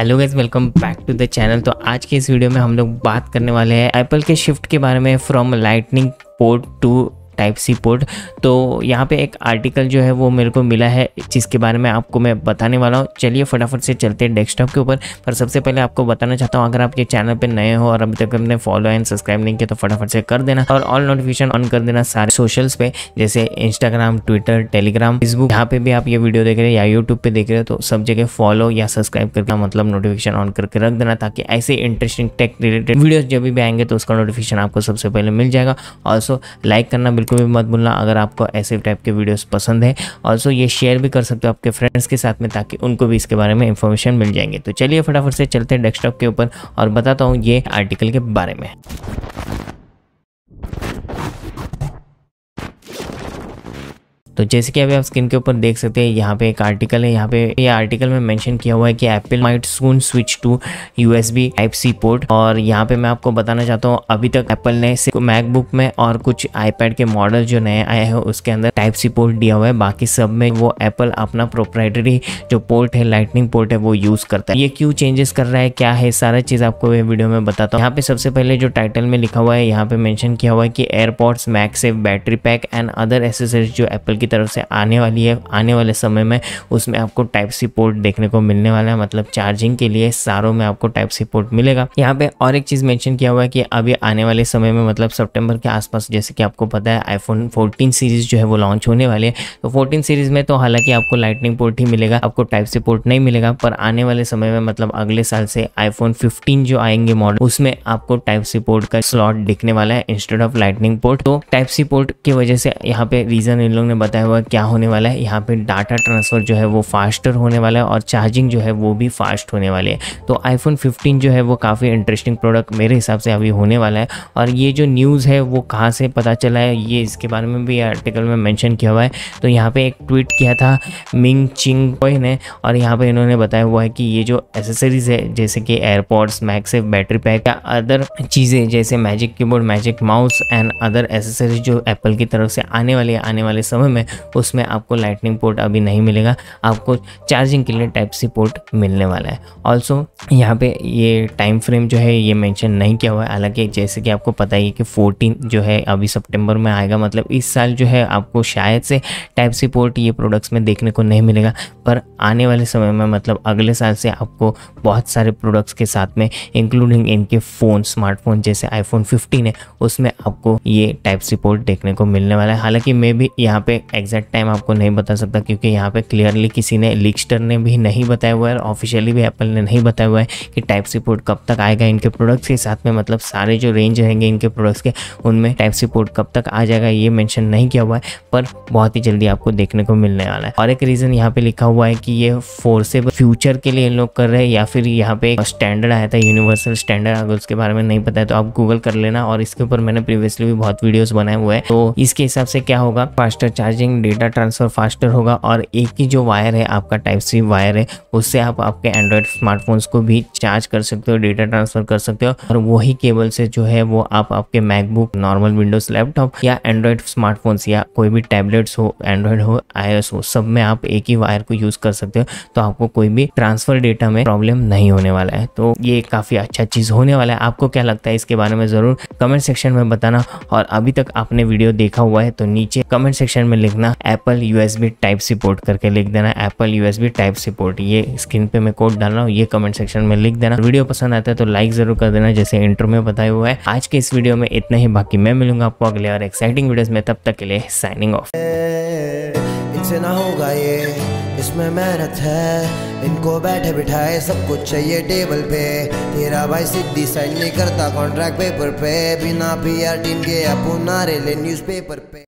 hello guys welcome back to the channel तो आज के इस वीडियो में हम लोग बात करने वाले हैं एप्पल के शिफ्ट के बारे में from lightning port to type C port तो यहाँ पे एक आर्टिकल जो है वो मेरे को मिला है जिसके बारे में आपको मैं बताने वाला हूँ चलिए फटाफट से चलते हैं डेस्कटॉप के ऊपर पर सबसे पहले आपको बताना चाहता हूँ अगर आपके चैनल पर नए हो और अभी तक हमने फॉलो एंड सब्सक्राइब नहीं किया तो फटाफट से कर देना और ऑल नोटिफिकेशन ऑन कर देना सारे सोशल्स पे जैसे इंस्टाग्राम ट्विटर टेलीग्राम फेसबुक यहाँ पे भी आप ये वीडियो देख रहे हैं या यूट्यूब पे देख रहे हो तो सब जगह फॉलो या सब्सक्राइब करके मतलब नोटिफिकेशन ऑन करके रख देना ताकि ऐसे इंटरेस्टिंग टेक रिलेटेड वीडियोज जब भी आएंगे तो उसका नोटिफिकेशन आपको सबसे पहले मिल जाएगा ऑल्सो लाइक करना बिल्कुल बिल्कुल भी मत भूलना अगर आपको ऐसे टाइप के वीडियोस पसंद है ऑल्सो ये शेयर भी कर सकते हो आपके फ्रेंड्स के साथ में ताकि उनको भी इसके बारे में इन्फॉर्मेशन मिल जाएंगे तो चलिए फटाफट से चलते हैं डेस्कटॉप के ऊपर और बताता हूँ ये आर्टिकल के बारे में तो जैसे कि अभी आप स्क्रीन के ऊपर देख सकते हैं यहाँ पे एक आर्टिकल है यहाँ पे ये यह आर्टिकल में मेंशन किया हुआ है कि Apple might soon switch to USB type C port और यहाँ पे मैं आपको बताना चाहता हूँ अभी तक एप्पल ने मैकबुक में और कुछ आईपैड के मॉडल जो नए आए हैं उसके अंदर टाइप सी पोर्ट दिया हुआ है बाकी सब में वो एप्पल अपना प्रोप्राइटरी जो पोर्ट है लाइटनिंग पोर्ट है वो यूज करता है ये क्यों चेंजेस कर रहा है क्या है सारा चीज आपको ये वीडियो में बताता हूँ यहाँ पे सबसे पहले जो टाइटल में लिखा हुआ है यहाँ पे मैंशन किया हुआ है कि AirPods MagSafe battery pack and other accessories जो एप्पल की की तरफ से आने वाली है आने वाले समय में उसमें आपको टाइप सी पोर्ट देखने को मिलने वाला है मतलब चार्जिंग के लिए सारों में आपको टाइप सी पोर्ट मिलेगा यहाँ पे और एक चीज़ मेंशन किया हुआ है कि अभी आने वाले समय में मतलब सितंबर के आसपास जैसे कि आपको पता है आईफोन 14 सीरीज़ जो है वो लॉन्च होने वाली है तो फोर्टीन सीरीज़ में तो हालांकि आपको लाइटनिंग पोर्ट ही मिलेगा आपको टाइप सी पोर्ट नहीं मिलेगा पर आने वाले समय में मतलब अगले साल से आईफोन फिफ्टीन जो आएंगे मॉडल उसमें आपको टाइप सी पोर्ट का स्लॉट दिखने वाला है इंस्टेड ऑफ लाइटनिंग पोर्ट तो टाइप सी पोर्ट की वजह से यहाँ पे रीज़न इन लोगों ने बताया बताया हुआ क्या होने वाला है यहाँ पे डाटा ट्रांसफ़र जो है वो फास्टर होने वाला है और चार्जिंग जो है वो भी फास्ट होने वाली है तो आईफोन 15 जो है वो काफ़ी इंटरेस्टिंग प्रोडक्ट मेरे हिसाब से अभी होने वाला है और ये जो न्यूज़ है वो कहाँ से पता चला है ये इसके बारे में भी आर्टिकल में मैंशन किया हुआ है तो यहाँ पर एक ट्वीट किया था मिंग चिंग ने और यहाँ पर इन्होंने बताया हुआ है कि ये जो एसेसरीज़ है जैसे कि एयरपोर्ट्स मैक्सेफ बैटरी पैक या अदर चीज़ें जैसे magic keyboard magic mouse and other accessories जो एप्पल की तरफ से आने वाली है आने वाले समय में उसमें आपको लाइटनिंग पोर्ट अभी नहीं मिलेगा आपको चार्जिंग के लिए टाइप सी पोर्ट मिलने वाला है ऑल्सो यहाँ पे ये टाइम फ्रेम जो है ये मेंशन नहीं किया हुआ है हालांकि जैसे कि आपको पता ही है कि 14 जो है अभी सितंबर में आएगा मतलब इस साल जो है आपको शायद से टाइप सी पोर्ट ये प्रोडक्ट्स में देखने को नहीं मिलेगा पर आने वाले समय में मतलब अगले साल से आपको बहुत सारे प्रोडक्ट्स के साथ में इंक्लूडिंग इनके फ़ोन स्मार्टफोन जैसे आईफोन फिफ्टीन है उसमें आपको ये टाइप सी पोर्ट देखने को मिलने वाला है हालांकि मैं भी यहाँ पे एग्जैक्ट टाइम आपको नहीं बता सकता क्योंकि यहाँ पे क्लियरली किसी ने लिक्स्टर ने भी नहीं बताया हुआ है ऑफिशियली भी एप्पल ने नहीं बताया हुआ है कि टाइप सी पोर्ट कब तक आएगा इनके प्रोडक्ट्स के साथ में मतलब सारे जो रेंज रहेंगे इनके प्रोडक्ट्स के उनमें टाइप सी पोर्ट कब तक आ जाएगा ये मैंशन नहीं किया हुआ है पर बहुत ही जल्दी आपको देखने को मिलने वाला है और एक रीज़न यहाँ पे लिखा हुआ है कि ये फोर्सेबल फ्यूचर के लिए इन लोग कर रहे हैं या फिर यहाँ पे एक स्टैंडर्ड आया था यूनिवर्सल स्टैंडर्ड अगर उसके बारे में नहीं पता है तो आप गूगल कर लेना और इसके ऊपर मैंने प्रीवियसली भी बहुत वीडियोस बनाए हुए हैं तो इसके हिसाब से क्या होगा faster charging regarding data transfer faster होगा और एक ही जो वायर है आपका टाइप सी वायर है उससे आप आपके एंड्रॉयड स्मार्टफोन्स को भी चार्ज कर सकते हो डेटा ट्रांसफ़र कर सकते हो और वही केबल से जो है वो आप आपके मैकबुक नॉर्मल विंडोज़ लैपटॉप या एंड्रॉयड स्मार्टफोन्स या कोई भी टैबलेट्स हो एंड्रॉयड हो आई हो सब में आप एक ही वायर को यूज़ कर सकते हो तो आपको कोई भी ट्रांसफ़र डेटा में प्रॉब्लम नहीं होने वाला है तो ये काफ़ी अच्छा चीज़ होने वाला है आपको क्या लगता है इसके बारे में ज़रूर कमेंट सेक्शन में बताना और अभी तक आपने वीडियो देखा हुआ है तो नीचे कमेंट सेक्शन में लिखना Apple U S B type C port करके लिख देना Apple U S B type C port ये स्क्रीन पे मैं कोड डाल रहा हूँ ये कमेंट सेक्शन में लिख देना वीडियो पसंद आता है तो लाइक जरूर कर देना जैसे इंटरव्यू में बताया हुआ है आज के इस वीडियो में इतना ही बाकी मैं मिलूंगा आपको अगले और एक्साइटिंग वीडियोस में तब तक के लिए साइनिंग ऑफ इनसे ना होगा ये इसमें मेहनत है इनको बैठे बिठाए सब कुछ चाहिए टेबल पे तेरा भाई सिद्धि साइन नहीं करता कॉन्ट्रैक्ट पेपर पे बिना पीआर टीम के अपना रेले न्यूज़पेपर पे